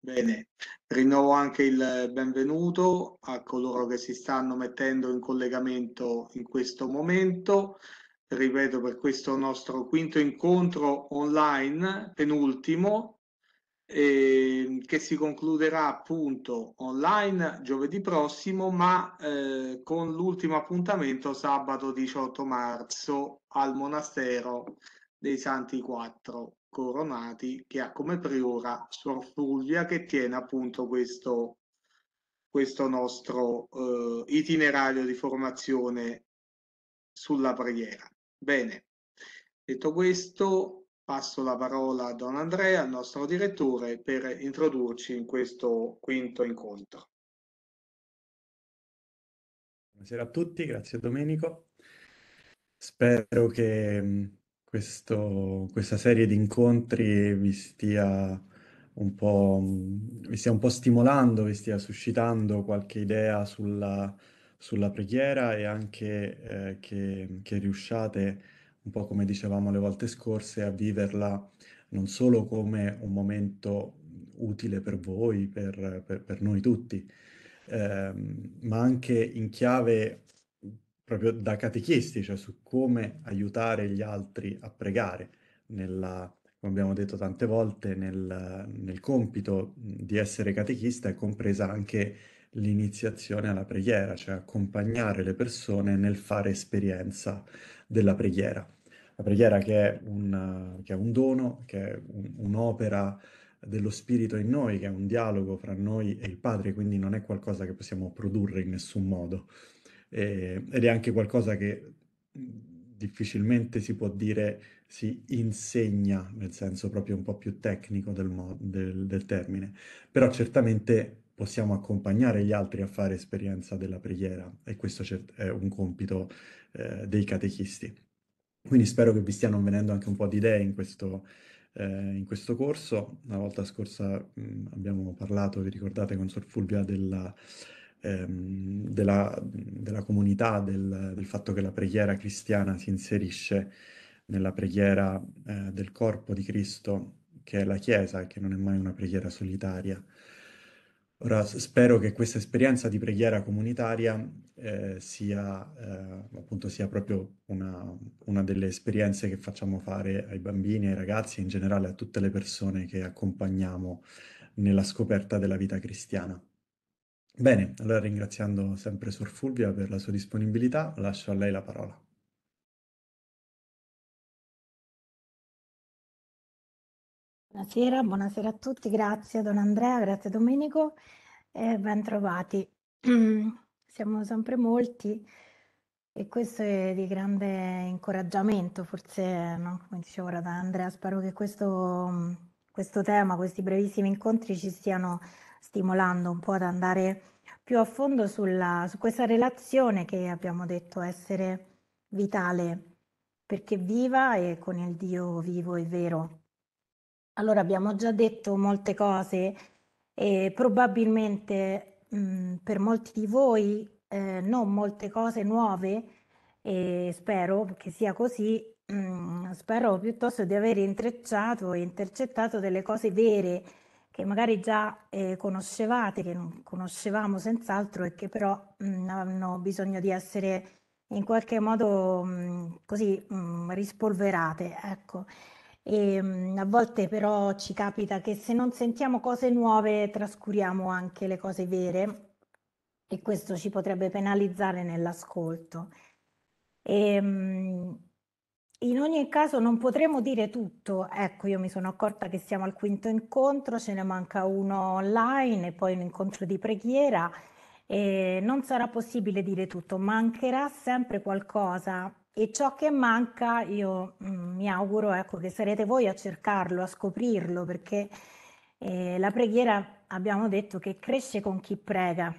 Bene, rinnovo anche il benvenuto a coloro che si stanno mettendo in collegamento in questo momento. Ripeto, per questo nostro quinto incontro online, penultimo, eh, che si concluderà appunto online giovedì prossimo, ma eh, con l'ultimo appuntamento sabato 18 marzo al monastero dei Santi Quattro Coronati che ha come priora Suor Fulvia che tiene appunto questo, questo nostro eh, itinerario di formazione sulla preghiera. Bene, detto questo passo la parola a Don Andrea, il nostro direttore, per introdurci in questo quinto incontro. Buonasera a tutti, grazie Domenico. Spero che questo, questa serie di incontri vi stia un po', vi stia un po' stimolando, vi stia suscitando qualche idea sulla, sulla preghiera e anche eh, che, che, riusciate, un po' come dicevamo le volte scorse, a viverla non solo come un momento utile per voi, per, per, per noi tutti, eh, ma anche in chiave proprio da catechisti, cioè su come aiutare gli altri a pregare, nella, come abbiamo detto tante volte, nel, nel compito di essere catechista è compresa anche l'iniziazione alla preghiera, cioè accompagnare le persone nel fare esperienza della preghiera. La preghiera che è un, che è un dono, che è un, un'opera dello Spirito in noi, che è un dialogo fra noi e il Padre, quindi non è qualcosa che possiamo produrre in nessun modo eh, ed è anche qualcosa che mhmm, difficilmente si può dire si insegna nel senso proprio un po' più tecnico del, mo- del, del termine, però certamente possiamo accompagnare gli altri a fare esperienza della preghiera e questo è un compito eh, dei catechisti. Quindi spero che vi stiano venendo anche un po' di idee in questo, eh, in questo corso. La volta scorsa mh, mhmm, abbiamo parlato, vi ricordate, con Sor Fulvia della Ehm, della, della, comunità, del, del, fatto che la preghiera cristiana si inserisce nella preghiera eh, del corpo di Cristo, che è la Chiesa, che non è mai una preghiera solitaria. Ora spero che questa esperienza di preghiera comunitaria eh, sia, eh, appunto, sia proprio una, una, delle esperienze che facciamo fare ai bambini, ai ragazzi e in generale a tutte le persone che accompagniamo nella scoperta della vita cristiana. Bene, allora ringraziando sempre Sor Fulvia per la sua disponibilità, lascio a lei la parola. Buonasera, buonasera a tutti, grazie Don Andrea, grazie Domenico e eh, ben trovati. Siamo sempre molti e questo è di grande incoraggiamento, forse no? come dicevo ora da Andrea, spero che questo, questo tema, questi brevissimi incontri ci siano stimolando un po' ad andare più a fondo sulla, su questa relazione che abbiamo detto essere vitale, perché viva e con il Dio vivo e vero. Allora abbiamo già detto molte cose e probabilmente mh, per molti di voi eh, non molte cose nuove e spero che sia così, mh, spero piuttosto di aver intrecciato e intercettato delle cose vere che magari già eh, conoscevate, che non conoscevamo senz'altro e che però mh, mm, hanno bisogno di essere in qualche modo mh, mm, così mh, mm, rispolverate. Ecco. E, ehm, a volte però ci capita che se non sentiamo cose nuove trascuriamo anche le cose vere e questo ci potrebbe penalizzare nell'ascolto. E, ehm, in ogni caso non potremo dire tutto, ecco io mi sono accorta che siamo al quinto incontro, ce ne manca uno online e poi un incontro di preghiera e non sarà possibile dire tutto, mancherà sempre qualcosa e ciò che manca io mh, mm, mi auguro ecco, che sarete voi a cercarlo, a scoprirlo perché eh, la preghiera abbiamo detto che cresce con chi prega,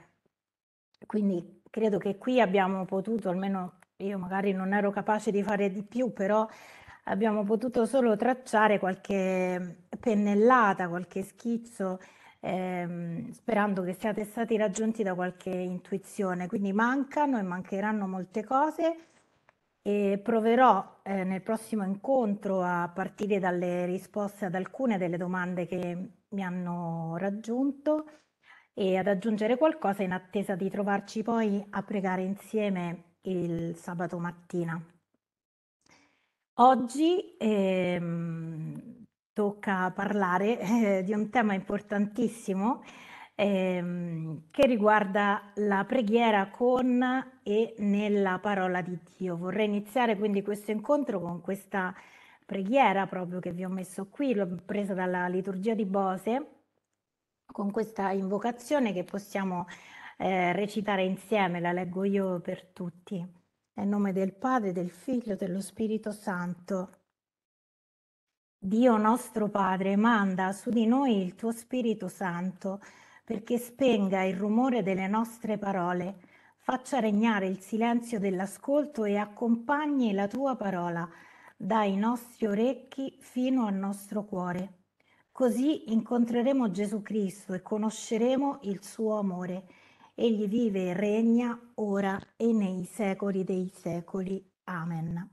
quindi credo che qui abbiamo potuto almeno io magari non ero capace di fare di più, però abbiamo potuto solo tracciare qualche mm, pennellata, qualche schizzo, ehm, sperando che siate stati raggiunti da qualche intuizione. Quindi mancano e mancheranno molte cose e proverò eh, nel prossimo incontro a partire dalle risposte ad alcune delle domande che mi hanno raggiunto e ad aggiungere qualcosa in attesa di trovarci poi a pregare insieme il sabato mattina. Oggi ehm, tocca parlare eh, di un tema importantissimo ehm, che riguarda la preghiera con e nella parola di Dio. Vorrei iniziare quindi questo incontro con questa preghiera proprio che vi ho messo qui, l'ho presa dalla liturgia di Bose, con questa invocazione che possiamo eh, recitare insieme, la leggo io per tutti. Nel nome del Padre, del Figlio, e dello Spirito Santo. Dio nostro Padre, manda su di noi il tuo Spirito Santo perché spenga il rumore delle nostre parole, faccia regnare il silenzio dell'ascolto e accompagni la tua parola dai nostri orecchi fino al nostro cuore. Così incontreremo Gesù Cristo e conosceremo il suo amore Egli vive e regna ora e nei secoli dei secoli. Amen.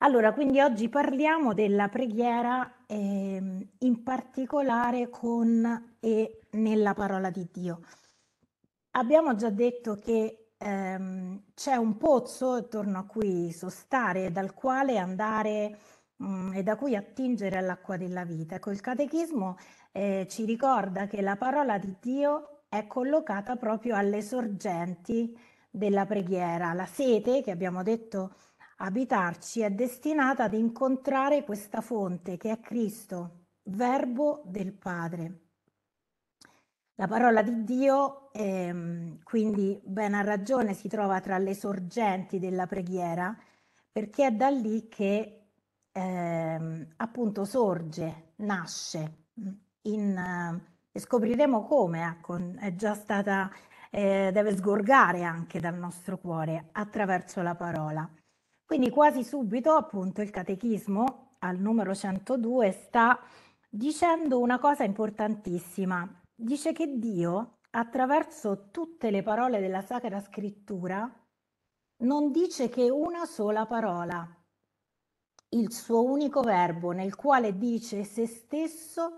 Allora, quindi oggi parliamo della preghiera eh, in particolare con e nella parola di Dio. Abbiamo già detto che ehm, c'è un pozzo attorno a cui sostare, dal quale andare mh, mm, e da cui attingere all'acqua della vita. Ecco, il catechismo eh, ci ricorda che la parola di Dio è collocata proprio alle sorgenti della preghiera. La sete, che abbiamo detto abitarci, è destinata ad incontrare questa fonte che è Cristo, verbo del Padre. La parola di Dio, ehm, quindi ben a ragione, si trova tra le sorgenti della preghiera perché è da lì che ehm, appunto sorge, nasce in, e scopriremo come ecco, è già stata, eh, deve sgorgare anche dal nostro cuore attraverso la parola. Quindi quasi subito appunto il catechismo al numero 102 sta dicendo una cosa importantissima. Dice che Dio attraverso tutte le parole della Sacra Scrittura non dice che una sola parola, il suo unico verbo nel quale dice se stesso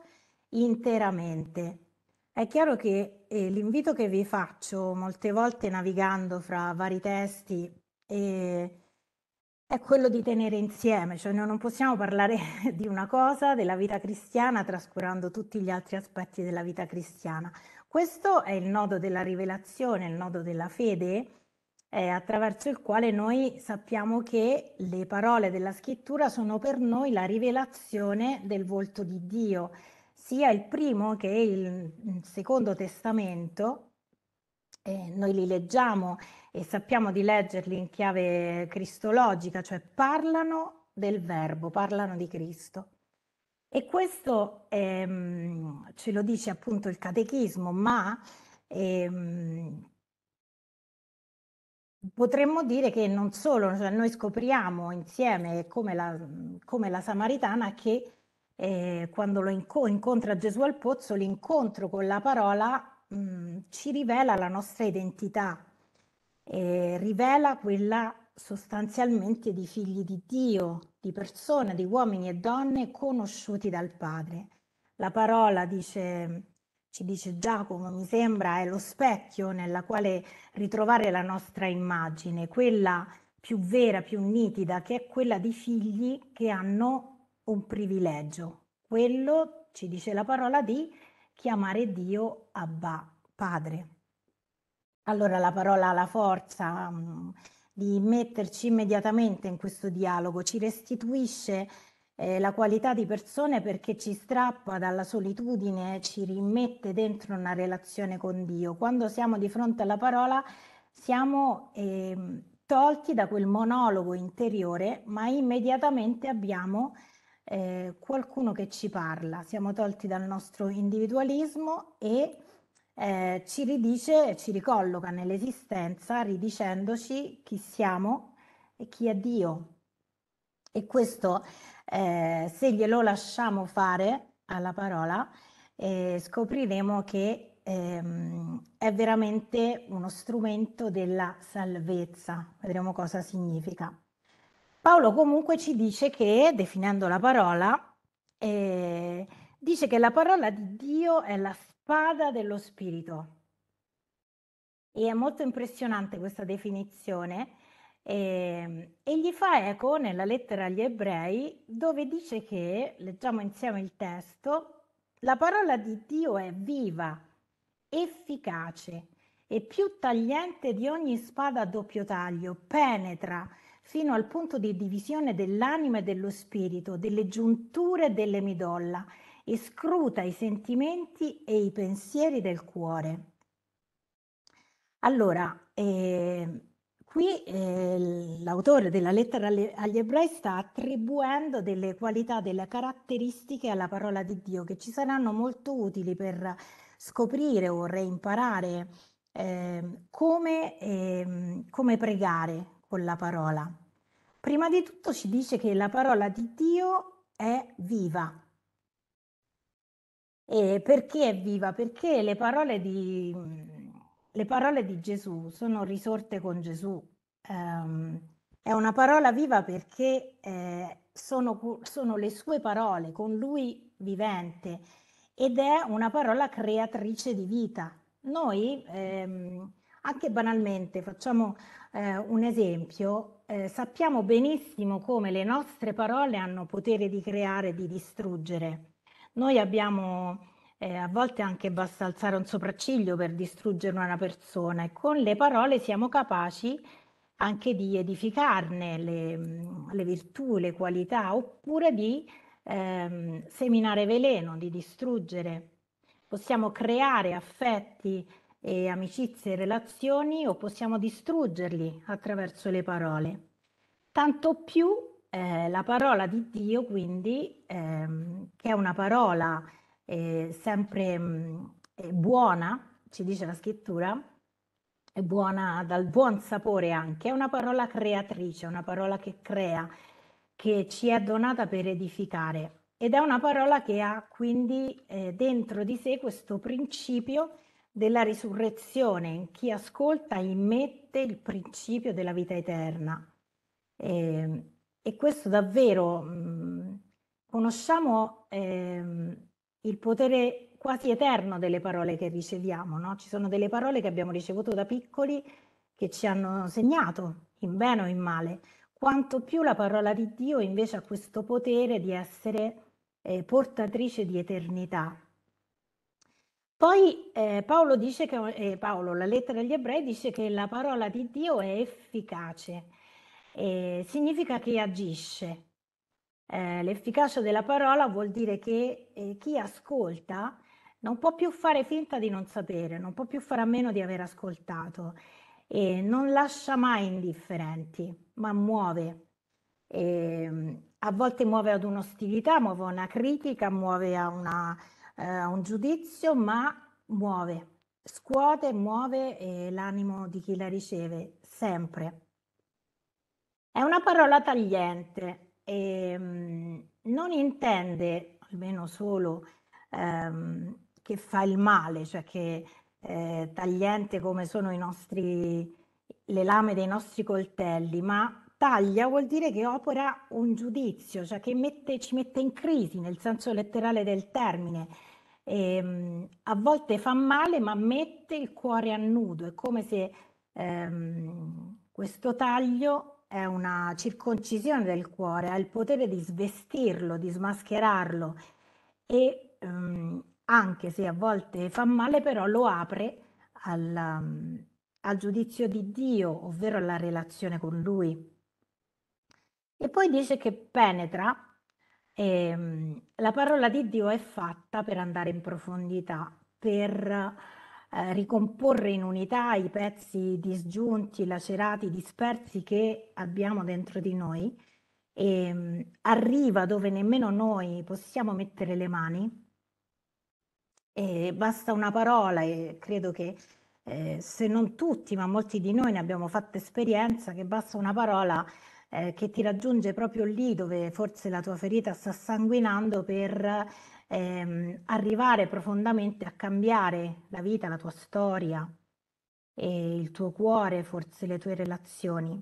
interamente. È chiaro che eh, l'invito che vi faccio molte volte navigando fra vari testi eh, è quello di tenere insieme, cioè noi non possiamo parlare di una cosa, della vita cristiana, trascurando tutti gli altri aspetti della vita cristiana. Questo è il nodo della rivelazione, il nodo della fede, eh, attraverso il quale noi sappiamo che le parole della scrittura sono per noi la rivelazione del volto di Dio sia il primo che il mm, secondo testamento, eh, noi li leggiamo e sappiamo di leggerli in chiave cristologica, cioè parlano del verbo, parlano di Cristo. E questo ehm, ce lo dice appunto il catechismo, ma ehm, potremmo dire che non solo, cioè noi scopriamo insieme come la, come la Samaritana che eh, quando lo inco- incontra Gesù al pozzo, l'incontro con la parola mh, mm, ci rivela la nostra identità, eh, rivela quella sostanzialmente di figli di Dio, di persone, di uomini e donne conosciuti dal Padre. La parola, dice, ci dice Giacomo, mi sembra, è lo specchio nella quale ritrovare la nostra immagine, quella più vera, più nitida, che è quella di figli che hanno un privilegio, quello, ci dice la parola, di chiamare Dio Abba, Padre. Allora la parola ha la forza mh, mm, di metterci immediatamente in questo dialogo, ci restituisce eh, la qualità di persone perché ci strappa dalla solitudine, ci rimette dentro una relazione con Dio. Quando siamo di fronte alla parola siamo eh, tolti da quel monologo interiore, ma immediatamente abbiamo eh, qualcuno che ci parla, siamo tolti dal nostro individualismo e eh, ci ridice, ci ricolloca nell'esistenza ridicendoci chi siamo e chi è Dio. E questo, eh, se glielo lasciamo fare alla parola, eh, scopriremo che ehm, è veramente uno strumento della salvezza. Vedremo cosa significa. Paolo comunque ci dice che, definendo la parola, eh, dice che la parola di Dio è la spada dello spirito. E è molto impressionante questa definizione e, ehm, e, gli fa eco nella lettera agli ebrei dove dice che, leggiamo insieme il testo, la parola di Dio è viva, efficace e più tagliente di ogni spada a doppio taglio, penetra fino al punto di divisione dell'anima e dello spirito, delle giunture e delle midolla, e scruta i sentimenti e i pensieri del cuore. Allora, eh, qui eh, l'autore della lettera agli ebrei sta attribuendo delle qualità, delle caratteristiche alla parola di Dio che ci saranno molto utili per scoprire o reimparare eh, come, ehm, come pregare, con la parola. Prima di tutto ci dice che la parola di Dio è viva. E perché è viva? Perché le parole di, le parole di Gesù sono risorte con Gesù. Um, è una parola viva perché eh, sono, sono le sue parole, con lui vivente, ed è una parola creatrice di vita. Noi ehm, anche banalmente, facciamo eh, un esempio, eh, sappiamo benissimo come le nostre parole hanno potere di creare, e di distruggere. Noi abbiamo, eh, a volte anche basta alzare un sopracciglio per distruggere una persona e con le parole siamo capaci anche di edificarne le, le virtù, le qualità, oppure di ehm, seminare veleno, di distruggere. Possiamo creare affetti e amicizie e relazioni o possiamo distruggerli attraverso le parole. Tanto più eh, la parola di Dio, quindi, ehm, che è una parola eh, sempre mh, mm, eh, buona, ci dice la scrittura, è buona dal buon sapore anche, è una parola creatrice, una parola che crea, che ci è donata per edificare ed è una parola che ha quindi eh, dentro di sé questo principio della risurrezione in chi ascolta immette il principio della vita eterna. E, ehm, e questo davvero mh, mm, conosciamo eh, il potere quasi eterno delle parole che riceviamo, no? ci sono delle parole che abbiamo ricevuto da piccoli che ci hanno segnato in bene o in male, quanto più la parola di Dio invece ha questo potere di essere eh, portatrice di eternità. Poi eh, Paolo dice che, eh, Paolo, la lettera agli ebrei dice che la parola di Dio è efficace, eh, significa che agisce. Eh, l'efficacia della parola vuol dire che eh, chi ascolta non può più fare finta di non sapere, non può più fare a meno di aver ascoltato e non lascia mai indifferenti, ma muove. E, ehm, a volte muove ad un'ostilità, muove a una critica, muove a una eh, un giudizio, ma muove, scuote, muove eh, l'animo di chi la riceve, sempre. È una parola tagliente e ehm, mh, non intende, almeno solo, ehm, che fa il male, cioè che eh, tagliente come sono i nostri, le lame dei nostri coltelli, ma taglia vuol dire che opera un giudizio, cioè che mette, ci mette in crisi nel senso letterale del termine. E, ehm, a volte fa male ma mette il cuore a nudo, è come se ehm, questo taglio è una circoncisione del cuore, ha il potere di svestirlo, di smascherarlo e ehm, anche se a volte fa male però lo apre alla, al giudizio di Dio, ovvero alla relazione con Lui. E poi dice che penetra, ehm, la parola di Dio è fatta per andare in profondità, per eh, ricomporre in unità i pezzi disgiunti, lacerati, dispersi che abbiamo dentro di noi. E, ehm, arriva dove nemmeno noi possiamo mettere le mani. E basta una parola e credo che eh, se non tutti, ma molti di noi ne abbiamo fatto esperienza, che basta una parola eh, che ti raggiunge proprio lì dove forse la tua ferita sta sanguinando per ehm, arrivare profondamente a cambiare la vita, la tua storia e il tuo cuore, forse le tue relazioni.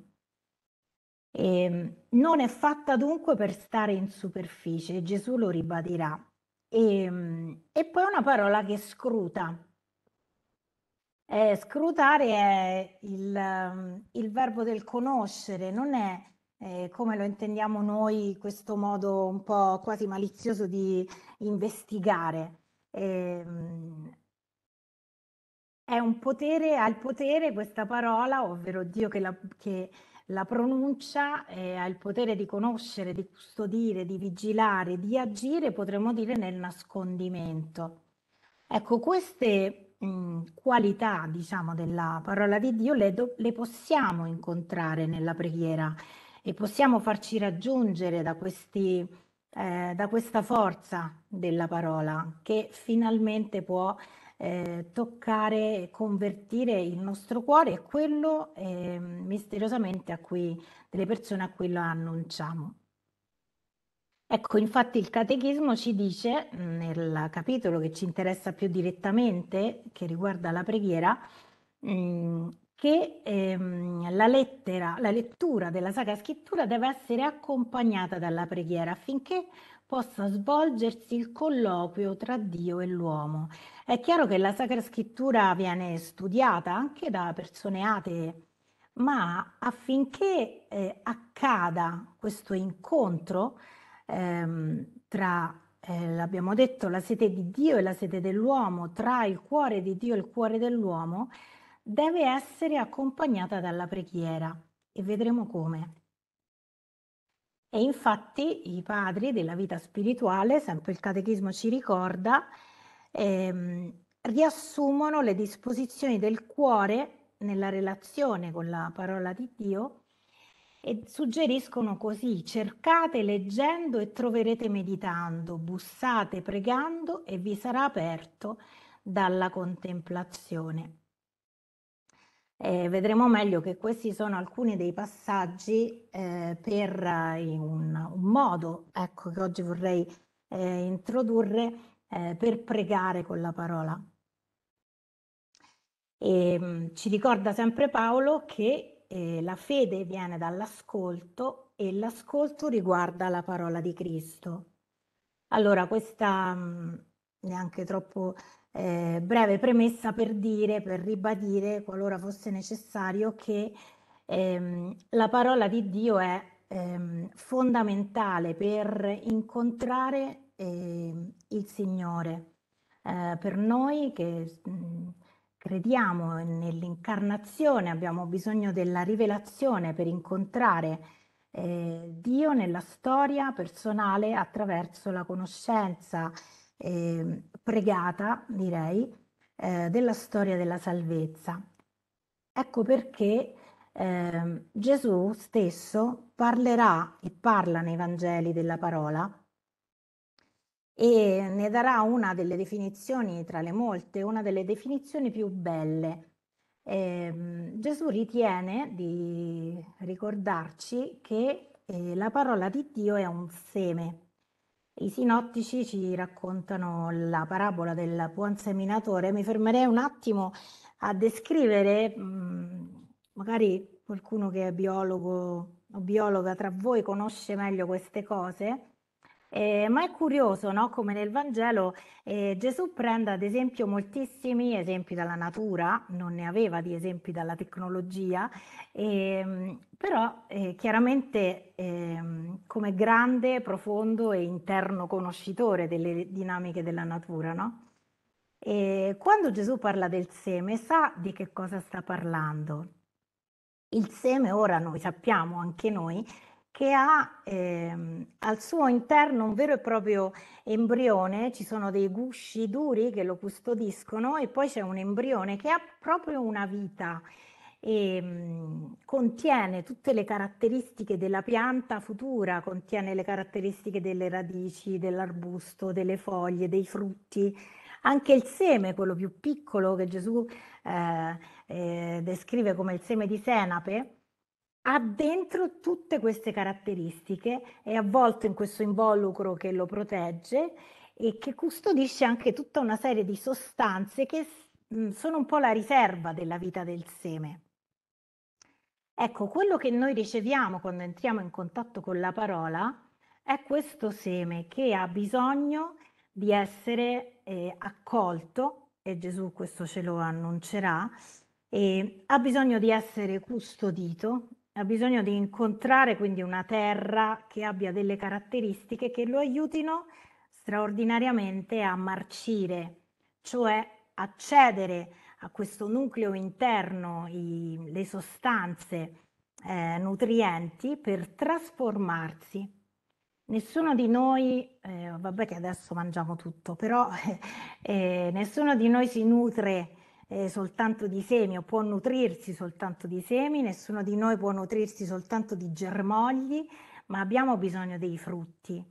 E, ehm, non è fatta dunque per stare in superficie, Gesù lo ribadirà. E, ehm, e poi una parola che scruta. Eh, scrutare è il, il, verbo del conoscere, non è eh, come lo intendiamo noi, questo modo un po' quasi malizioso di investigare. Eh, è un potere, ha il potere questa parola, ovvero Dio che la, che la pronuncia, eh, ha il potere di conoscere, di custodire, di vigilare, di agire, potremmo dire, nel nascondimento. Ecco, queste mh, mm, qualità, diciamo, della parola di Dio le, do, le possiamo incontrare nella preghiera e possiamo farci raggiungere da, questi, eh, da questa forza della parola che finalmente può eh, toccare, convertire il nostro cuore e quello eh, misteriosamente a cui, delle persone a cui lo annunciamo. Ecco, infatti il catechismo ci dice, nel capitolo che ci interessa più direttamente, che riguarda la preghiera, mh, mm, che ehm, la, lettera, la lettura della Sacra Scrittura deve essere accompagnata dalla preghiera affinché possa svolgersi il colloquio tra Dio e l'uomo. È chiaro che la Sacra Scrittura viene studiata anche da persone atee, ma affinché eh, accada questo incontro ehm, tra, eh, l'abbiamo detto, la sete di Dio e la sete dell'uomo, tra il cuore di Dio e il cuore dell'uomo, deve essere accompagnata dalla preghiera e vedremo come. E infatti i padri della vita spirituale, sempre il catechismo ci ricorda, ehm, riassumono le disposizioni del cuore nella relazione con la parola di Dio e suggeriscono così, cercate leggendo e troverete meditando, bussate pregando e vi sarà aperto dalla contemplazione. Eh, vedremo meglio che questi sono alcuni dei passaggi eh, per eh, un, un, modo ecco, che oggi vorrei eh, introdurre eh, per pregare con la parola. E, ehm, mh, ci ricorda sempre Paolo che eh, la fede viene dall'ascolto e l'ascolto riguarda la parola di Cristo. Allora, questa mh, mm, neanche troppo eh, breve premessa per dire, per ribadire, qualora fosse necessario, che ehm, la parola di Dio è ehm, fondamentale per incontrare ehm, il Signore. Eh, per noi che mh, mm, crediamo nell'incarnazione abbiamo bisogno della rivelazione per incontrare eh, Dio nella storia personale attraverso la conoscenza. Eh, pregata, direi, eh, della storia della salvezza. Ecco perché eh, Gesù stesso parlerà e parla nei Vangeli della parola e ne darà una delle definizioni, tra le molte, una delle definizioni più belle. Eh, Gesù ritiene di ricordarci che eh, la parola di Dio è un seme i sinottici ci raccontano la parabola del buon seminatore. Mi fermerei un attimo a descrivere, mm, magari qualcuno che è biologo o biologa tra voi conosce meglio queste cose, eh, ma è curioso no? come nel Vangelo eh, Gesù prenda ad esempio moltissimi esempi dalla natura, non ne aveva di esempi dalla tecnologia, ehm, però eh, chiaramente ehm, come grande, profondo e interno conoscitore delle dinamiche della natura. No? E quando Gesù parla del seme sa di che cosa sta parlando. Il seme, ora noi sappiamo anche noi, che ha ehm, al suo interno un vero e proprio embrione, ci sono dei gusci duri che lo custodiscono e poi c'è un embrione che ha proprio una vita e ehm, contiene tutte le caratteristiche della pianta futura, contiene le caratteristiche delle radici, dell'arbusto, delle foglie, dei frutti, anche il seme, quello più piccolo che Gesù eh, eh, descrive come il seme di senape, ha dentro tutte queste caratteristiche, è avvolto in questo involucro che lo protegge e che custodisce anche tutta una serie di sostanze che sono un po' la riserva della vita del seme. Ecco, quello che noi riceviamo quando entriamo in contatto con la parola è questo seme che ha bisogno di essere eh, accolto, e Gesù questo ce lo annuncerà, ha bisogno di essere custodito ha bisogno di incontrare quindi una terra che abbia delle caratteristiche che lo aiutino straordinariamente a marcire, cioè accedere a questo nucleo interno i, le sostanze eh, nutrienti per trasformarsi. Nessuno di noi, eh, vabbè che adesso mangiamo tutto, però eh, nessuno di noi si nutre eh, soltanto di semi o può nutrirsi soltanto di semi, nessuno di noi può nutrirsi soltanto di germogli, ma abbiamo bisogno dei frutti.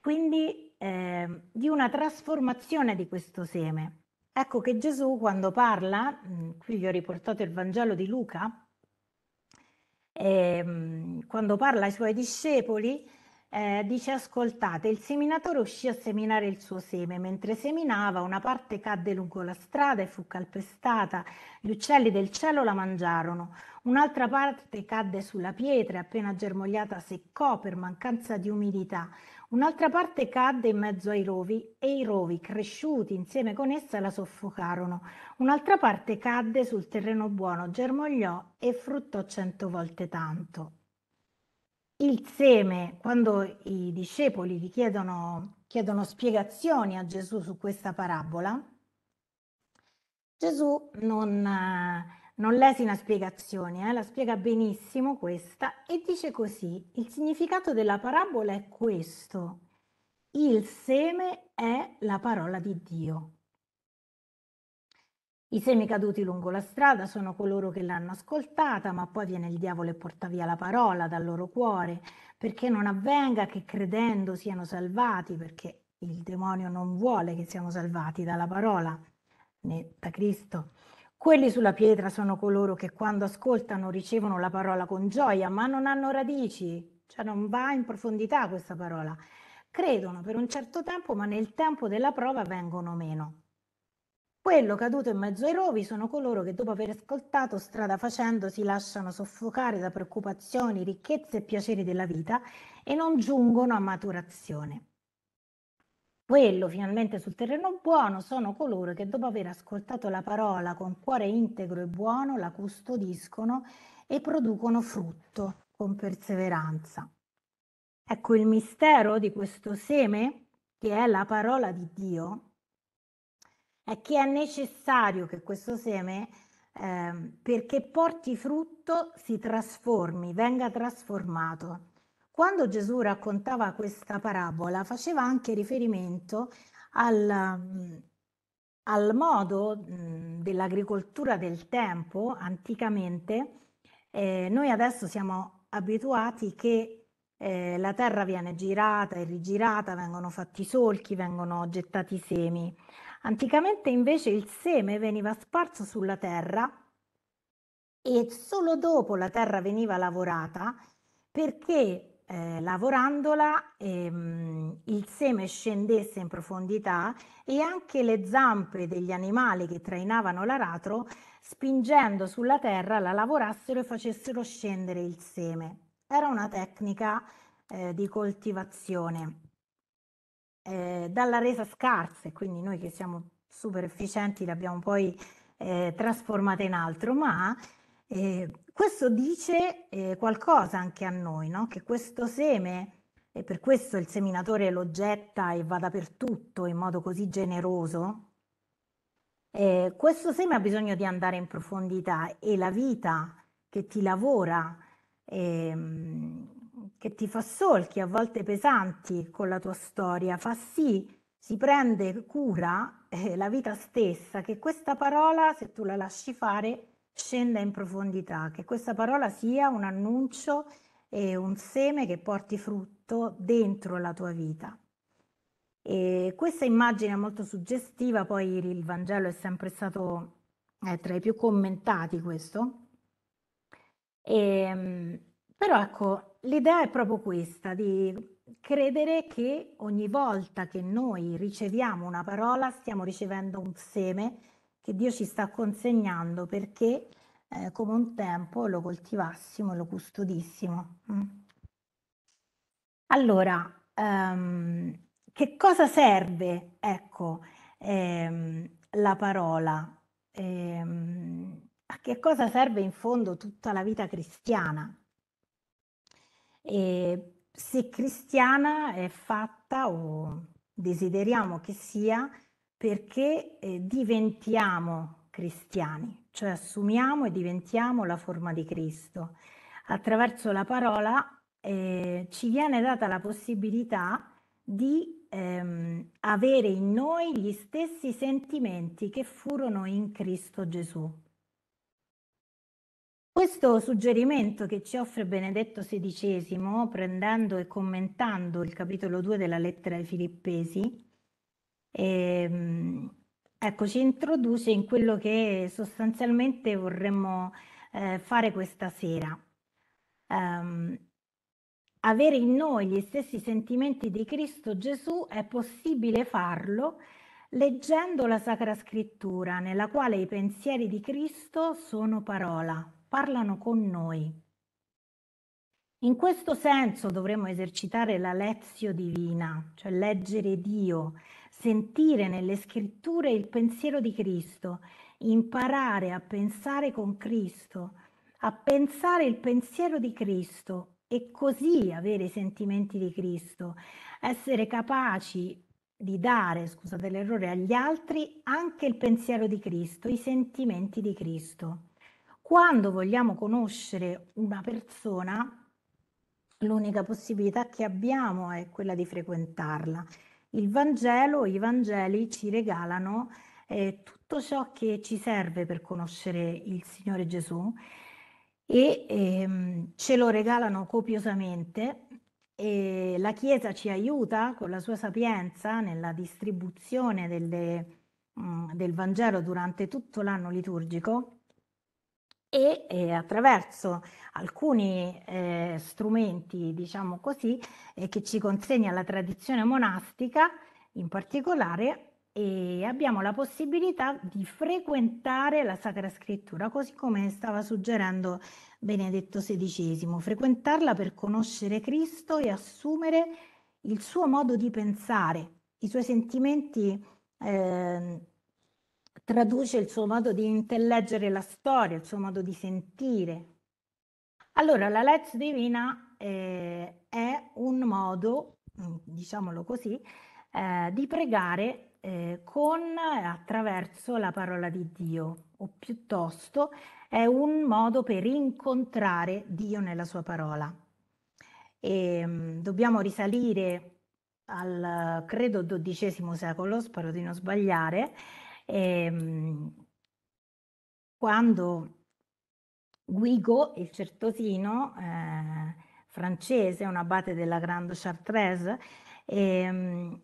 Quindi eh, di una trasformazione di questo seme. Ecco che Gesù quando parla, mm, qui gli ho riportato il Vangelo di Luca, e, ehm, quando parla ai suoi discepoli, eh, dice ascoltate, il seminatore uscì a seminare il suo seme, mentre seminava una parte cadde lungo la strada e fu calpestata, gli uccelli del cielo la mangiarono, un'altra parte cadde sulla pietra e appena germogliata seccò per mancanza di umidità, un'altra parte cadde in mezzo ai rovi e i rovi cresciuti insieme con essa la soffocarono, un'altra parte cadde sul terreno buono, germogliò e fruttò cento volte tanto il seme, quando i discepoli gli chiedono, chiedono spiegazioni a Gesù su questa parabola, Gesù non, non lesina spiegazioni, eh, la spiega benissimo questa e dice così, il significato della parabola è questo, il seme è la parola di Dio. I semi caduti lungo la strada sono coloro che l'hanno ascoltata, ma poi viene il diavolo e porta via la parola dal loro cuore, perché non avvenga che credendo siano salvati, perché il demonio non vuole che siamo salvati dalla parola né da Cristo. Quelli sulla pietra sono coloro che quando ascoltano ricevono la parola con gioia, ma non hanno radici, cioè non va in profondità questa parola. Credono per un certo tempo, ma nel tempo della prova vengono meno. Quello caduto in mezzo ai rovi sono coloro che dopo aver ascoltato strada facendo si lasciano soffocare da preoccupazioni, ricchezze e piaceri della vita e non giungono a maturazione. Quello finalmente sul terreno buono sono coloro che dopo aver ascoltato la parola con cuore integro e buono la custodiscono e producono frutto con perseveranza. Ecco il mistero di questo seme che è la parola di Dio è che è necessario che questo seme, eh, perché porti frutto, si trasformi, venga trasformato. Quando Gesù raccontava questa parabola faceva anche riferimento al, mm, al modo mh, mm, dell'agricoltura del tempo anticamente. Eh, noi adesso siamo abituati che eh, la terra viene girata e rigirata, vengono fatti solchi, vengono gettati semi. Anticamente invece il seme veniva sparso sulla terra e solo dopo la terra veniva lavorata perché eh, lavorandola ehm, il seme scendesse in profondità e anche le zampe degli animali che trainavano l'aratro spingendo sulla terra la lavorassero e facessero scendere il seme. Era una tecnica eh, di coltivazione eh, dalla resa scarsa e quindi noi che siamo super efficienti le abbiamo poi eh, trasformate in altro, ma eh, questo dice eh, qualcosa anche a noi, no? che questo seme, e per questo il seminatore lo getta e va dappertutto in modo così generoso, eh, questo seme ha bisogno di andare in profondità e la vita che ti lavora ehm, che ti fa solchi, a volte pesanti, con la tua storia, fa sì, si prende cura eh, la vita stessa, che questa parola, se tu la lasci fare, scenda in profondità, che questa parola sia un annuncio e un seme che porti frutto dentro la tua vita. E questa immagine è molto suggestiva, poi il Vangelo è sempre stato eh, tra i più commentati questo. E, ehm, però ecco, l'idea è proprio questa, di credere che ogni volta che noi riceviamo una parola stiamo ricevendo un seme che Dio ci sta consegnando perché eh, come un tempo lo coltivassimo, lo custodissimo. Mm. Allora, um, che cosa serve, ecco, ehm, la parola? Ehm, a che cosa serve in fondo tutta la vita cristiana? E se cristiana è fatta o desideriamo che sia perché eh, diventiamo cristiani, cioè assumiamo e diventiamo la forma di Cristo. Attraverso la parola eh, ci viene data la possibilità di ehm, avere in noi gli stessi sentimenti che furono in Cristo Gesù. Questo suggerimento che ci offre Benedetto XVI, prendendo e commentando il capitolo 2 della lettera ai Filippesi, ehm, ecco, ci introduce in quello che sostanzialmente vorremmo eh, fare questa sera. Um, avere in noi gli stessi sentimenti di Cristo Gesù è possibile farlo leggendo la Sacra Scrittura, nella quale i pensieri di Cristo sono parola parlano con noi. In questo senso dovremmo esercitare la lezio divina, cioè leggere Dio, sentire nelle scritture il pensiero di Cristo, imparare a pensare con Cristo, a pensare il pensiero di Cristo e così avere i sentimenti di Cristo, essere capaci di dare, scusate l'errore, agli altri anche il pensiero di Cristo, i sentimenti di Cristo quando vogliamo conoscere una persona, l'unica possibilità che abbiamo è quella di frequentarla. Il Vangelo, i Vangeli ci regalano eh, tutto ciò che ci serve per conoscere il Signore Gesù e ehm, ce lo regalano copiosamente. E la Chiesa ci aiuta con la sua sapienza nella distribuzione delle, mh, mm, del Vangelo durante tutto l'anno liturgico e eh, attraverso alcuni eh, strumenti, diciamo così, eh, che ci consegna la tradizione monastica in particolare, abbiamo la possibilità di frequentare la Sacra Scrittura, così come stava suggerendo Benedetto XVI, frequentarla per conoscere Cristo e assumere il suo modo di pensare, i suoi sentimenti eh, traduce il suo modo di intelleggere la storia, il suo modo di sentire. Allora, la Lex Divina eh, è un modo, mm, diciamolo così, eh, di pregare eh, con, eh, attraverso la parola di Dio, o piuttosto è un modo per incontrare Dio nella sua parola. E, ehm, dobbiamo risalire al credo XII secolo, spero di non sbagliare, ehm, quando Guigo, il certosino eh, francese, un abate della Grande Chartreuse, ehm,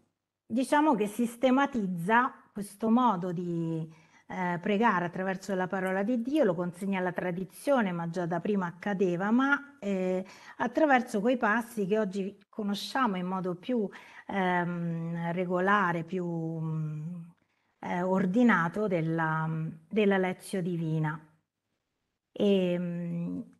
diciamo che sistematizza questo modo di eh, pregare attraverso la parola di Dio, lo consegna alla tradizione, ma già da prima accadeva, ma eh, attraverso quei passi che oggi conosciamo in modo più ehm, regolare, più... Mh, mm, eh, ordinato della, della Lezio Divina. E, ehm, mh,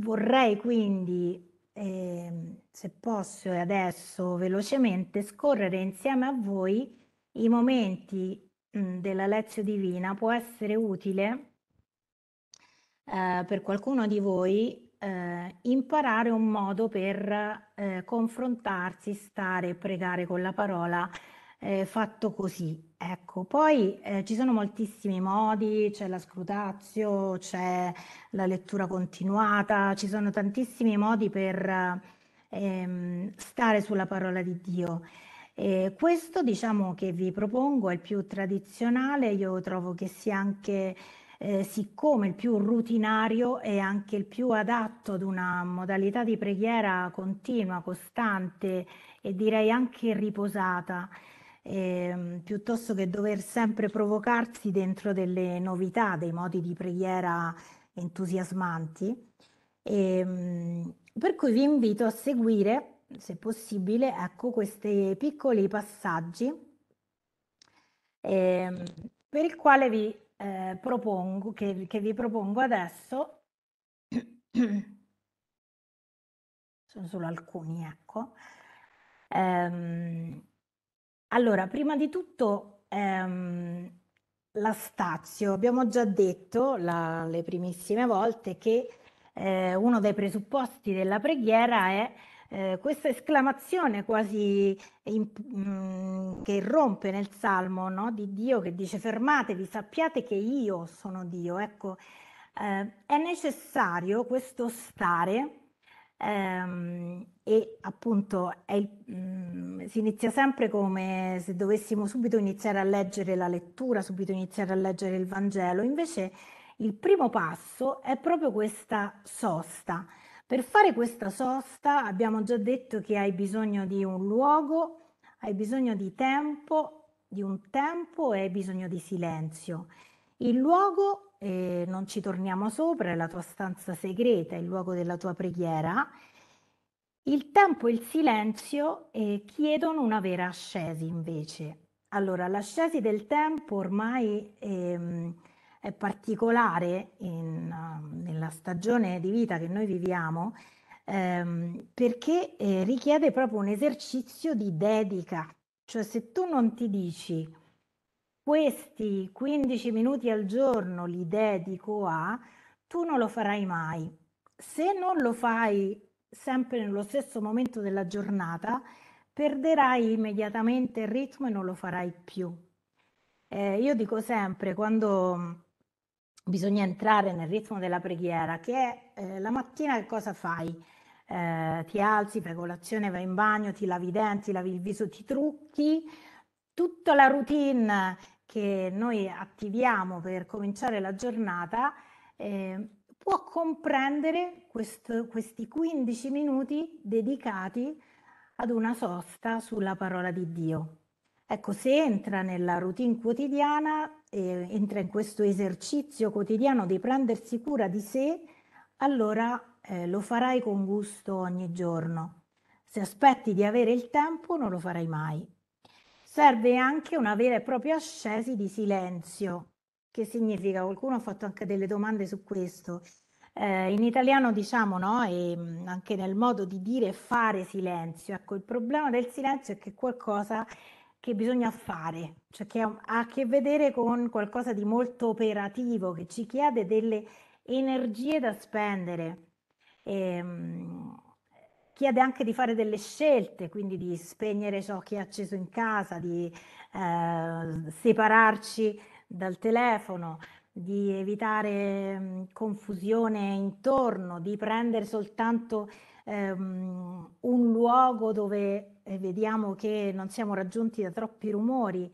vorrei quindi, eh, se posso adesso velocemente, scorrere insieme a voi i momenti mh, della lezione Divina. Può essere utile eh, per qualcuno di voi eh, imparare un modo per eh, confrontarsi, stare e pregare con la parola eh, fatto così. Ecco, poi eh, ci sono moltissimi modi, c'è la scrutatio, c'è la lettura continuata, ci sono tantissimi modi per ehm, stare sulla parola di Dio. E questo diciamo che vi propongo è il più tradizionale, io trovo che sia anche, eh, siccome il più rutinario e anche il più adatto ad una modalità di preghiera continua, costante e direi anche riposata eh, piuttosto che dover sempre provocarsi dentro delle novità, dei modi di preghiera entusiasmanti. E, ehm, per cui vi invito a seguire, se possibile, ecco, questi piccoli passaggi eh, per il quale vi, eh, propongo, che, che vi propongo adesso. sono solo alcuni, ecco. Eh, allora, prima di tutto ehm, la stazio, abbiamo già detto la, le primissime volte che eh, uno dei presupposti della preghiera è eh, questa esclamazione quasi in, mh, mm, che rompe nel salmo no? di Dio che dice fermatevi, sappiate che io sono Dio. Ecco, eh, è necessario questo stare ehm, e appunto il, mh, mm, si inizia sempre come se dovessimo subito iniziare a leggere la lettura, subito iniziare a leggere il Vangelo, invece il primo passo è proprio questa sosta. Per fare questa sosta abbiamo già detto che hai bisogno di un luogo, hai bisogno di tempo, di un tempo e hai bisogno di silenzio. Il luogo eh, non ci torniamo sopra, è la tua stanza segreta, il luogo della tua preghiera. Il tempo e il silenzio eh, chiedono una vera ascesi invece. Allora, l'ascesi del tempo ormai ehm, è particolare in, eh, nella stagione di vita che noi viviamo ehm, perché eh, richiede proprio un esercizio di dedica, cioè se tu non ti dici questi 15 minuti al giorno li dedico a, tu non lo farai mai. Se non lo fai sempre nello stesso momento della giornata, perderai immediatamente il ritmo e non lo farai più. Eh, io dico sempre, quando mm, bisogna entrare nel ritmo della preghiera, che eh, la mattina che cosa fai? Eh, ti alzi, fai colazione, vai in bagno, ti lavi i denti, lavi il viso, ti trucchi, tutta la routine che noi attiviamo per cominciare la giornata eh, può comprendere questo, questi 15 minuti dedicati ad una sosta sulla parola di Dio. Ecco, se entra nella routine quotidiana, eh, entra in questo esercizio quotidiano di prendersi cura di sé, allora eh, lo farai con gusto ogni giorno. Se aspetti di avere il tempo, non lo farai mai serve anche una vera e propria ascesi di silenzio. Che significa? Qualcuno ha fatto anche delle domande su questo. Eh, in italiano diciamo, no? E mm, anche nel modo di dire fare silenzio. Ecco, il problema del silenzio è che è qualcosa che bisogna fare, cioè che ha a che vedere con qualcosa di molto operativo, che ci chiede delle energie da spendere. E, ehm, chiede anche di fare delle scelte, quindi di spegnere ciò che è acceso in casa, di eh, separarci dal telefono, di evitare mh, mm, confusione intorno, di prendere soltanto ehm, un luogo dove eh, vediamo che non siamo raggiunti da troppi rumori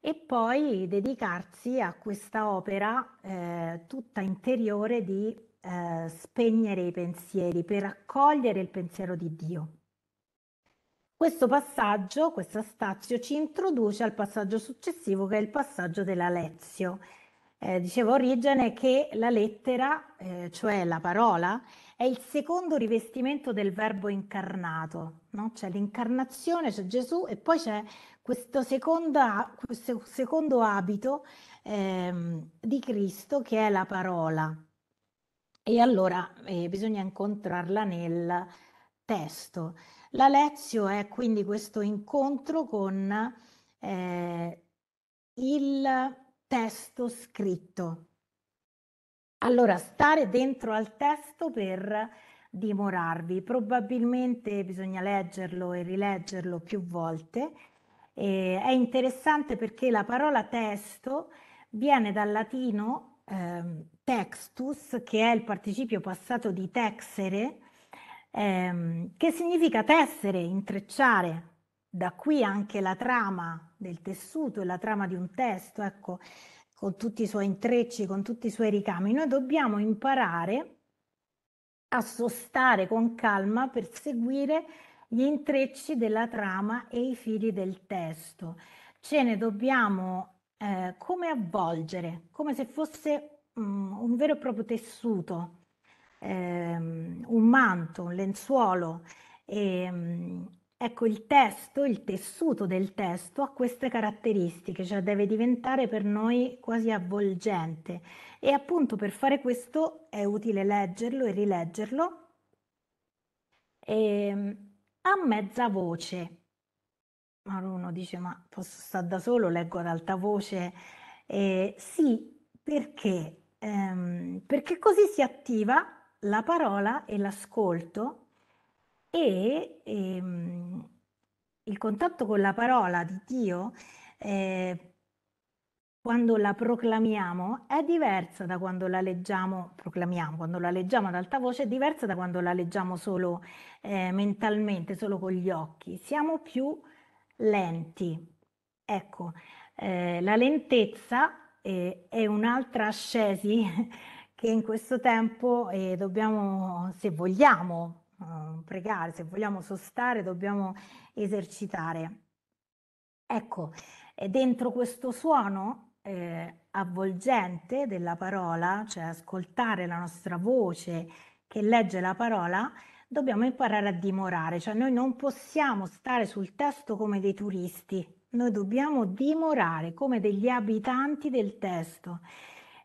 e poi dedicarsi a questa opera eh, tutta interiore di eh, spegnere i pensieri, per accogliere il pensiero di Dio. Questo passaggio, questa stazio, ci introduce al passaggio successivo che è il passaggio della lezio. Eh, dicevo origine che la lettera, eh, cioè la parola, è il secondo rivestimento del verbo incarnato, no? c'è l'incarnazione, c'è Gesù e poi c'è questo, seconda, questo secondo abito ehm, di Cristo che è la parola. E allora eh, bisogna incontrarla nel testo. La Lezio è quindi questo incontro con eh, il testo scritto. Allora, stare dentro al testo per dimorarvi. Probabilmente bisogna leggerlo e rileggerlo più volte. Eh, è interessante perché la parola testo viene dal latino eh, textus, che è il participio passato di texere, ehm, che significa tessere, intrecciare. Da qui anche la trama del tessuto e la trama di un testo, ecco, con tutti i suoi intrecci, con tutti i suoi ricami. Noi dobbiamo imparare a sostare con calma per seguire gli intrecci della trama e i fili del testo. Ce ne dobbiamo eh, come avvolgere, come se fosse Mm, un vero e proprio tessuto, ehm, un manto, un lenzuolo. E, ehm, ecco, il testo, il tessuto del testo ha queste caratteristiche, cioè deve diventare per noi quasi avvolgente. E appunto per fare questo è utile leggerlo e rileggerlo e, ehm, a mezza voce. Ma uno dice, ma posso stare da solo, leggo ad alta voce. Eh, sì, perché ehm, perché così si attiva la parola e l'ascolto e ehm, il contatto con la parola di Dio eh, quando la proclamiamo è diversa da quando la leggiamo, proclamiamo, quando la leggiamo ad alta voce è diversa da quando la leggiamo solo eh, mentalmente, solo con gli occhi. Siamo più lenti. Ecco, eh, la lentezza eh, è un'altra ascesi che in questo tempo eh, dobbiamo, se vogliamo eh, pregare, se vogliamo sostare, dobbiamo esercitare. Ecco, dentro questo suono eh, avvolgente della parola, cioè ascoltare la nostra voce che legge la parola, dobbiamo imparare a dimorare, cioè noi non possiamo stare sul testo come dei turisti, noi dobbiamo dimorare come degli abitanti del testo.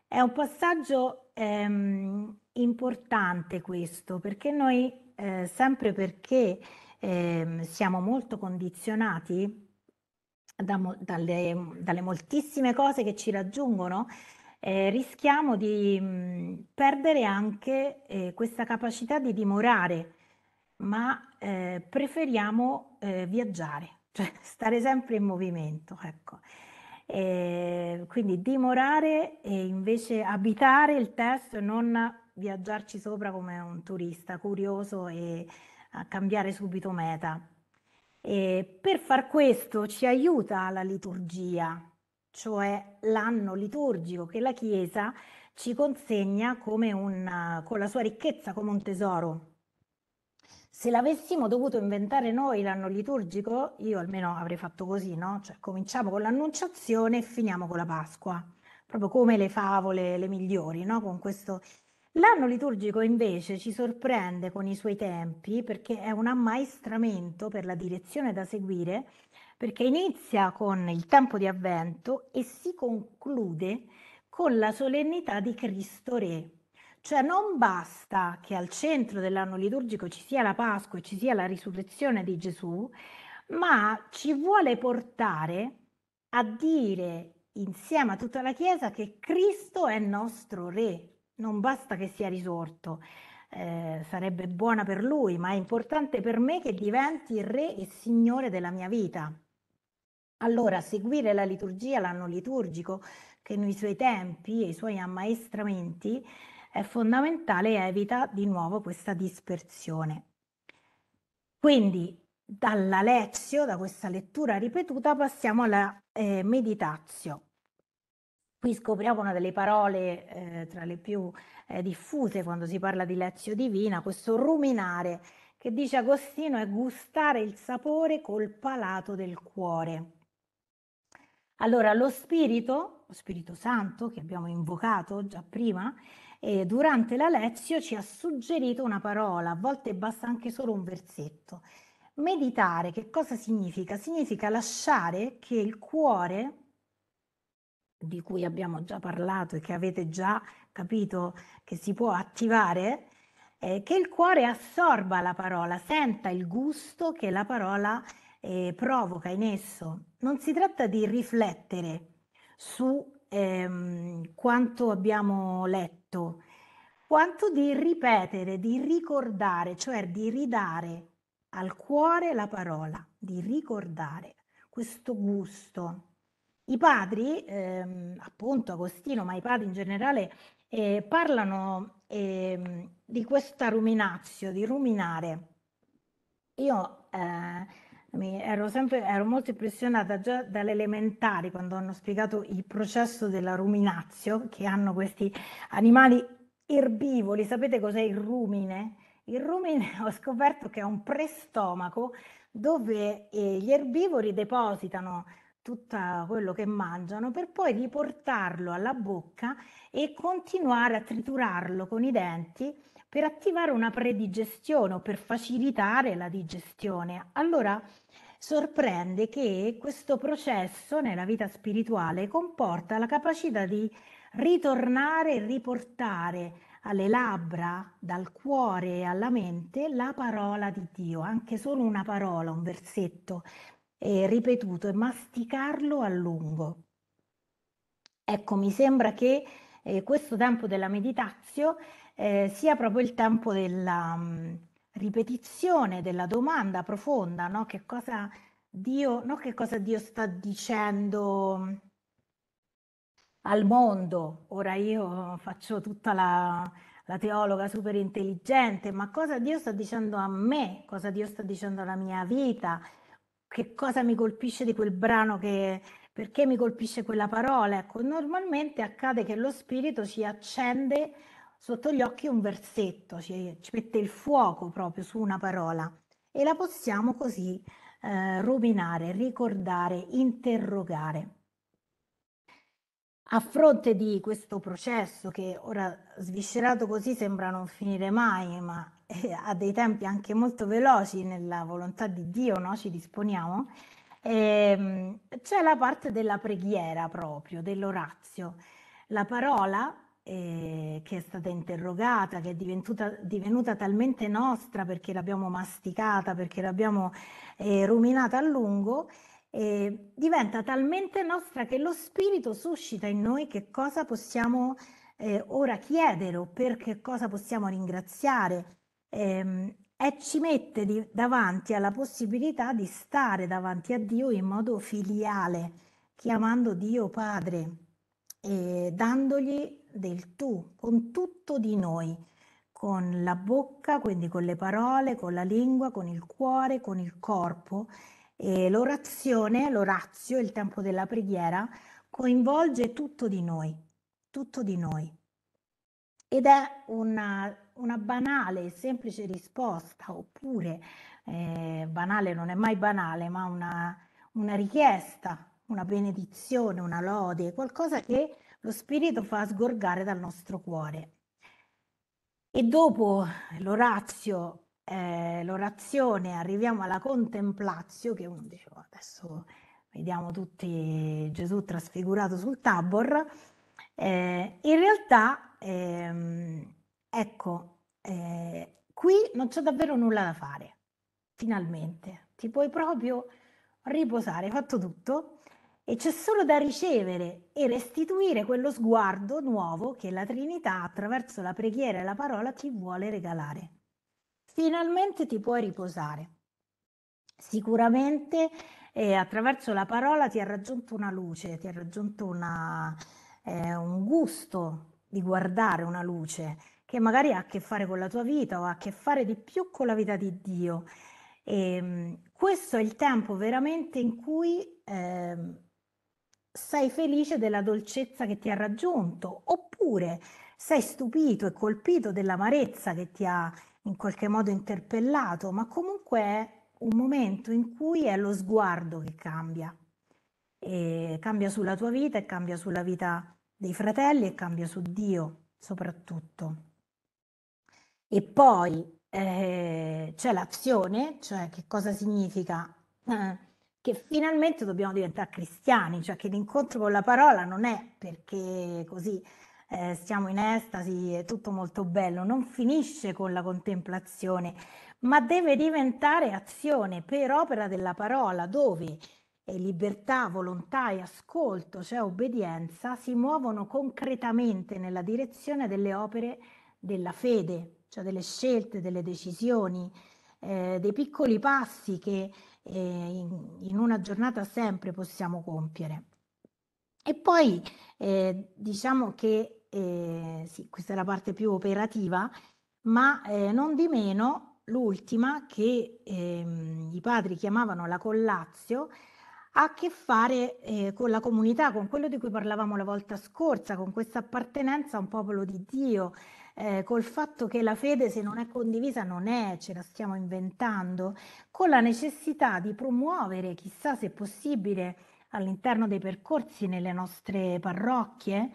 È un passaggio ehm, importante questo, perché noi, eh, sempre perché ehm, siamo molto condizionati da, dalle, dalle, moltissime cose che ci raggiungono, eh, rischiamo di mh, mm, perdere anche eh, questa capacità di dimorare, ma eh, preferiamo eh, viaggiare cioè stare sempre in movimento, ecco. E ehm, quindi dimorare e invece abitare il testo e non viaggiarci sopra come un turista curioso e a cambiare subito meta. E per far questo ci aiuta la liturgia, cioè l'anno liturgico che la Chiesa ci consegna un, con la sua ricchezza come un tesoro se l'avessimo dovuto inventare noi l'anno liturgico, io almeno avrei fatto così, no? Cioè cominciamo con l'annunciazione e finiamo con la Pasqua, proprio come le favole, le migliori, no? Con questo... L'anno liturgico invece ci sorprende con i suoi tempi perché è un ammaestramento per la direzione da seguire, perché inizia con il tempo di avvento e si conclude con la solennità di Cristo Re, cioè non basta che al centro dell'anno liturgico ci sia la Pasqua e ci sia la risurrezione di Gesù, ma ci vuole portare a dire insieme a tutta la Chiesa che Cristo è nostro Re. Non basta che sia risorto, eh, sarebbe buona per lui, ma è importante per me che diventi Re e Signore della mia vita. Allora, seguire la liturgia, l'anno liturgico, che nei suoi tempi e i suoi ammaestramenti è fondamentale e evita di nuovo questa dispersione. Quindi dalla lezio, da questa lettura ripetuta, passiamo alla eh, meditatio. Qui scopriamo una delle parole eh, tra le più eh, diffuse quando si parla di lezio divina, questo ruminare, che dice Agostino è gustare il sapore col palato del cuore. Allora, lo Spirito, lo Spirito Santo che abbiamo invocato già prima, e durante la lezione ci ha suggerito una parola, a volte basta anche solo un versetto. Meditare che cosa significa? Significa lasciare che il cuore, di cui abbiamo già parlato e che avete già capito che si può attivare, eh, che il cuore assorba la parola, senta il gusto che la parola eh, provoca in esso. Non si tratta di riflettere su ehm, quanto abbiamo letto, quanto di ripetere, di ricordare, cioè di ridare al cuore la parola, di ricordare questo gusto. I padri, ehm, appunto Agostino, ma i padri in generale, eh, parlano eh, di questa ruminazio, di ruminare. Io eh, Ero, sempre, ero molto impressionata già dalle elementari quando hanno spiegato il processo della ruminazio che hanno questi animali erbivori. Sapete cos'è il rumine? Il rumine ho scoperto che è un prestomaco dove eh, gli erbivori depositano tutto quello che mangiano per poi riportarlo alla bocca e continuare a triturarlo con i denti per attivare una predigestione o per facilitare la digestione. Allora sorprende che questo processo nella vita spirituale comporta la capacità di ritornare e riportare alle labbra, dal cuore e alla mente la parola di Dio, anche solo una parola, un versetto eh, ripetuto e masticarlo a lungo. Ecco, mi sembra che eh, questo tempo della meditazione eh, sia proprio il tempo della mh, mm, ripetizione della domanda profonda, no? Che cosa Dio, no? Che cosa Dio sta dicendo mm, al mondo? Ora io faccio tutta la, la teologa super intelligente, ma cosa Dio sta dicendo a me? Cosa Dio sta dicendo alla mia vita? Che cosa mi colpisce di quel brano che, perché mi colpisce quella parola? Ecco, normalmente accade che lo spirito si accende sotto gli occhi un versetto, ci, ci mette il fuoco proprio su una parola e la possiamo così eh, ruminare, ricordare, interrogare. A fronte di questo processo che ora sviscerato così sembra non finire mai, ma eh, ha dei tempi anche molto veloci nella volontà di Dio, no? ci disponiamo, ehm, c'è la parte della preghiera proprio, dell'orazio. La parola eh, che è stata interrogata, che è divenuta talmente nostra perché l'abbiamo masticata, perché l'abbiamo eh, ruminata a lungo, eh, diventa talmente nostra che lo spirito suscita in noi che cosa possiamo eh, ora chiedere o per che cosa possiamo ringraziare. Ehm, e ci mette di, davanti alla possibilità di stare davanti a Dio in modo filiale, chiamando Dio Padre e eh, dandogli del tu, con tutto di noi, con la bocca, quindi con le parole, con la lingua, con il cuore, con il corpo. E l'orazione, l'orazio, il tempo della preghiera, coinvolge tutto di noi, tutto di noi. Ed è una, una banale e semplice risposta, oppure eh, banale non è mai banale, ma una, una richiesta, una benedizione, una lode, qualcosa che lo Spirito fa sgorgare dal nostro cuore. E dopo l'orazio, eh, l'orazione, arriviamo alla contemplazione, che uno diceva oh, adesso vediamo tutti Gesù trasfigurato sul tabor, eh, in realtà, ehm, ecco, eh, qui non c'è davvero nulla da fare, finalmente, ti puoi proprio riposare, hai fatto tutto e c'è solo da ricevere e restituire quello sguardo nuovo che la Trinità attraverso la preghiera e la parola ti vuole regalare. Finalmente ti puoi riposare. Sicuramente eh, attraverso la parola ti ha raggiunto una luce, ti ha raggiunto una, eh, un gusto di guardare una luce che magari ha a che fare con la tua vita o ha a che fare di più con la vita di Dio. E, ehm, questo è il tempo veramente in cui eh, sei felice della dolcezza che ti ha raggiunto, oppure sei stupito e colpito dell'amarezza che ti ha in qualche modo interpellato, ma comunque è un momento in cui è lo sguardo che cambia, e cambia sulla tua vita e cambia sulla vita dei fratelli e cambia su Dio soprattutto. E poi eh, c'è l'azione, cioè che cosa significa? Eh, che finalmente dobbiamo diventare cristiani, cioè che l'incontro con la parola non è perché così eh, stiamo in estasi, è tutto molto bello, non finisce con la contemplazione, ma deve diventare azione per opera della parola, dove libertà, volontà e ascolto, cioè obbedienza, si muovono concretamente nella direzione delle opere della fede, cioè delle scelte, delle decisioni, eh, dei piccoli passi che eh, in, in una giornata sempre possiamo compiere. E poi eh, diciamo che, eh, sì, questa è la parte più operativa, ma eh, non di meno l'ultima che ehm, i padri chiamavano la collazio ha a che fare eh, con la comunità, con quello di cui parlavamo la volta scorsa, con questa appartenenza a un popolo di Dio, eh, col fatto che la fede se non è condivisa non è, ce la stiamo inventando, con la necessità di promuovere, chissà se possibile, all'interno dei percorsi nelle nostre parrocchie,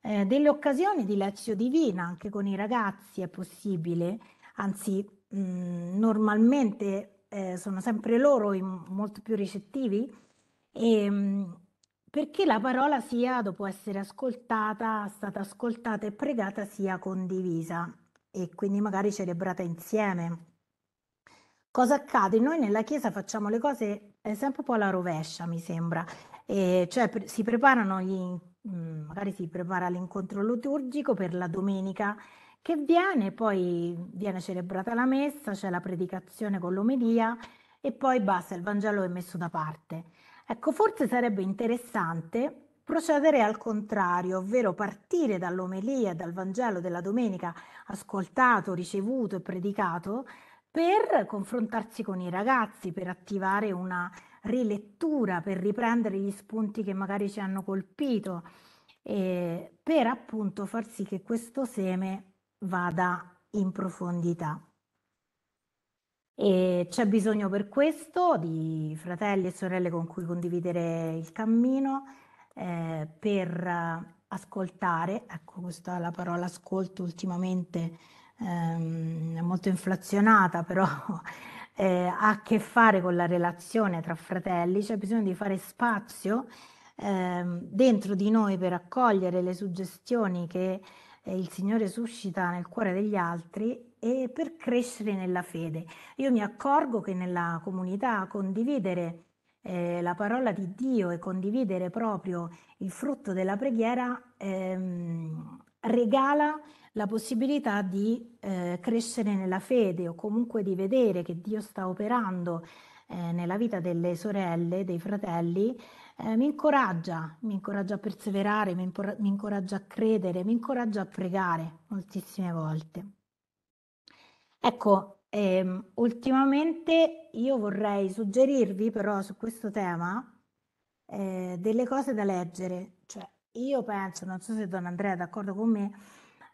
eh, delle occasioni di lezione divina, anche con i ragazzi è possibile, anzi mh, mm, normalmente eh, sono sempre loro i, molto più ricettivi. E, mh, mm, perché la parola sia, dopo essere ascoltata, stata ascoltata e pregata, sia condivisa e quindi magari celebrata insieme. Cosa accade? Noi nella Chiesa facciamo le cose sempre un po' alla rovescia, mi sembra, e cioè si preparano gli, mm, magari si prepara l'incontro liturgico per la domenica che viene, poi viene celebrata la messa, c'è cioè la predicazione con l'omelia e poi basta, il Vangelo è messo da parte. Ecco, forse sarebbe interessante procedere al contrario, ovvero partire dall'omelia, dal Vangelo della domenica ascoltato, ricevuto e predicato, per confrontarsi con i ragazzi, per attivare una rilettura, per riprendere gli spunti che magari ci hanno colpito, per appunto far sì che questo seme vada in profondità. E c'è bisogno per questo di fratelli e sorelle con cui condividere il cammino, eh, per ascoltare, ecco questa la parola ascolto ultimamente ehm, è molto inflazionata, però eh, ha a che fare con la relazione tra fratelli, c'è bisogno di fare spazio ehm, dentro di noi per accogliere le suggestioni che eh, il Signore suscita nel cuore degli altri e per crescere nella fede. Io mi accorgo che nella comunità condividere eh, la parola di Dio e condividere proprio il frutto della preghiera ehm, regala la possibilità di eh, crescere nella fede o comunque di vedere che Dio sta operando eh, nella vita delle sorelle, dei fratelli, eh, mi incoraggia, mi incoraggia a perseverare, mi, impor- mi incoraggia a credere, mi incoraggia a pregare moltissime volte. Ecco, ehm, ultimamente io vorrei suggerirvi però su questo tema eh, delle cose da leggere. Cioè, io penso, non so se Don Andrea è d'accordo con me,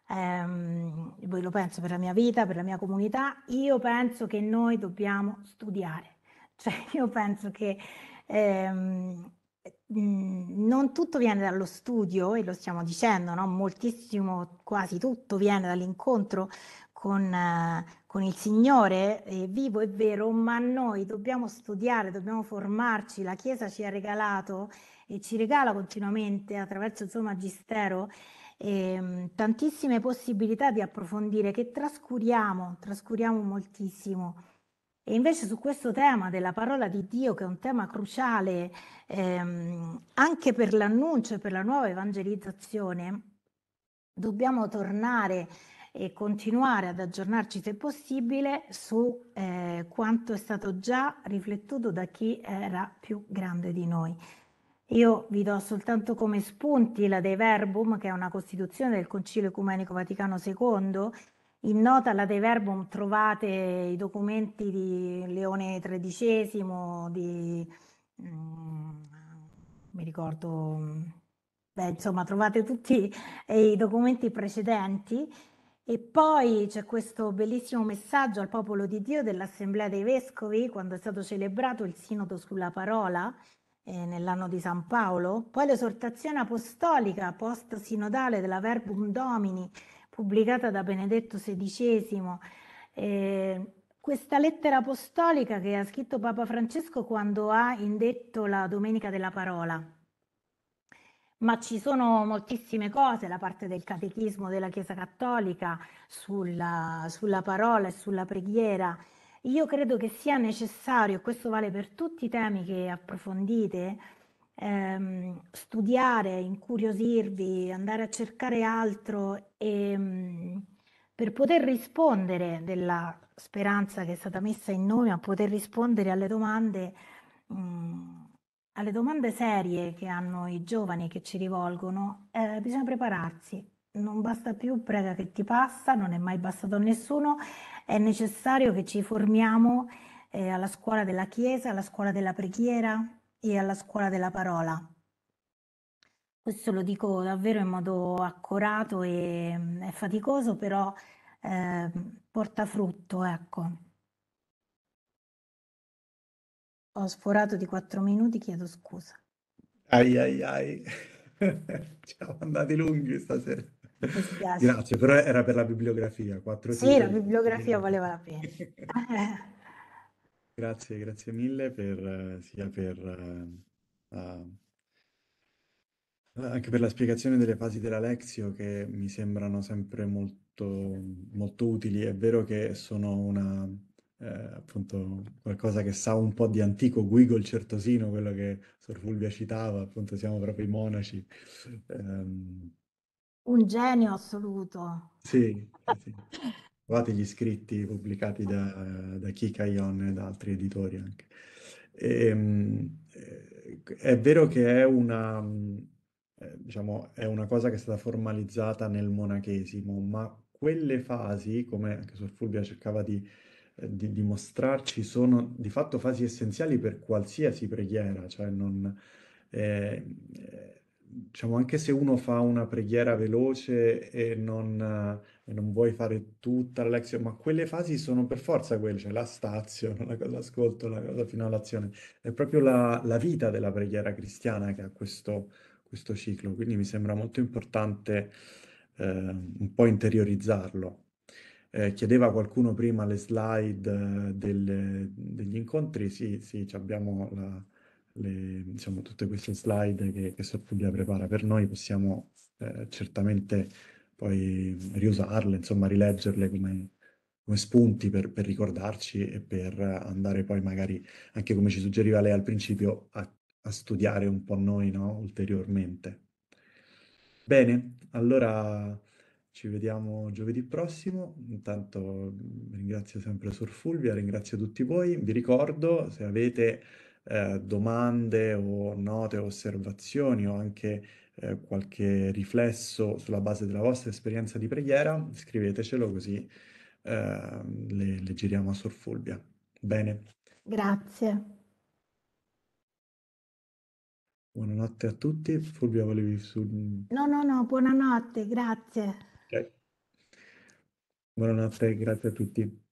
ehm, voi lo penso per la mia vita, per la mia comunità, io penso che noi dobbiamo studiare. Cioè, io penso che ehm, non tutto viene dallo studio, e lo stiamo dicendo, no? moltissimo, quasi tutto viene dall'incontro con, con, il Signore, è vivo è vero, ma noi dobbiamo studiare, dobbiamo formarci, la Chiesa ci ha regalato e ci regala continuamente attraverso il suo Magistero eh, tantissime possibilità di approfondire che trascuriamo, trascuriamo moltissimo. E invece su questo tema della parola di Dio, che è un tema cruciale ehm, anche per l'annuncio e per la nuova evangelizzazione, dobbiamo tornare e continuare ad aggiornarci se possibile su eh, quanto è stato già riflettuto da chi era più grande di noi. Io vi do soltanto come spunti la De Verbum, che è una costituzione del Concilio Ecumenico Vaticano II. In nota alla De Verbum trovate i documenti di Leone XIII, di... Mm, mi ricordo... Mm, beh, insomma, trovate tutti eh, i documenti precedenti e poi c'è questo bellissimo messaggio al popolo di Dio dell'Assemblea dei Vescovi quando è stato celebrato il Sinodo sulla Parola eh, nell'anno di San Paolo, poi l'esortazione apostolica post-sinodale della Verbum Domini pubblicata da Benedetto XVI. Eh, questa lettera apostolica che ha scritto Papa Francesco quando ha indetto la Domenica della Parola ma ci sono moltissime cose, la parte del catechismo della Chiesa Cattolica sulla, sulla parola e sulla preghiera. Io credo che sia necessario, e questo vale per tutti i temi che approfondite, ehm, studiare, incuriosirvi, andare a cercare altro e, mm, per poter rispondere della speranza che è stata messa in nome, a poter rispondere alle domande mh, mm, alle domande serie che hanno i giovani che ci rivolgono, eh, bisogna prepararsi. Non basta più prega che ti passa, non è mai bastato a nessuno, è necessario che ci formiamo eh, alla scuola della Chiesa, alla scuola della preghiera e alla scuola della parola. Questo lo dico davvero in modo accorato e mm, faticoso, però eh, porta frutto, ecco. Ho sforato di quattro minuti, chiedo scusa. Ai ai ai, ci siamo andati lunghi stasera. Grazie, però era per la bibliografia. Quattro sì, la bibliografia valeva la pena. grazie, grazie mille per, eh, sia per, uh, anche per la spiegazione delle fasi dell'Alexio che mi sembrano sempre molto, molto utili. È vero che sono una eh, appunto qualcosa che sa un po' di antico, Guigo il Certosino, quello che Sor Fulvia citava, appunto siamo proprio i monaci. Um... Un genio assoluto. Sì, sì. trovate gli scritti pubblicati da, da Kika Ion e da altri editori anche. E, ehm, eh, è vero che è una, eh, diciamo, è una cosa che è stata formalizzata nel monachesimo, ma quelle fasi, come anche Sor Fulvia cercava di di dimostrarci sono di fatto fasi essenziali per qualsiasi preghiera, cioè non, eh, eh diciamo anche se uno fa una preghiera veloce e non, eh, non vuoi fare tutta la lezione, ma quelle fasi sono per forza quelle, cioè la stazio, la cosa ascolto, la cosa fino all'azione, è proprio la, la vita della preghiera cristiana che ha questo, questo ciclo, quindi mi sembra molto importante eh, un po' interiorizzarlo. Eh, chiedeva qualcuno prima le slide eh, del, degli incontri, sì, sì, abbiamo la, le, diciamo, tutte queste slide che, che Sottuglia prepara per noi, possiamo eh, certamente poi riusarle, insomma rileggerle come, come spunti per, per, ricordarci e per andare poi magari, anche come ci suggeriva lei al principio, a, a studiare un po' noi no? ulteriormente. Bene, allora ci vediamo giovedì prossimo. Intanto ringrazio sempre Sor Fulvia, ringrazio tutti voi. Vi ricordo se avete eh, domande o note osservazioni o anche eh, qualche riflesso sulla base della vostra esperienza di preghiera, scrivetecelo così eh, le, le giriamo a Sor Fulvia. Bene. Grazie. Buonanotte a tutti. Fulvia volevi su... No, no, no, buonanotte, grazie. Buonanotte, grazie a tutti.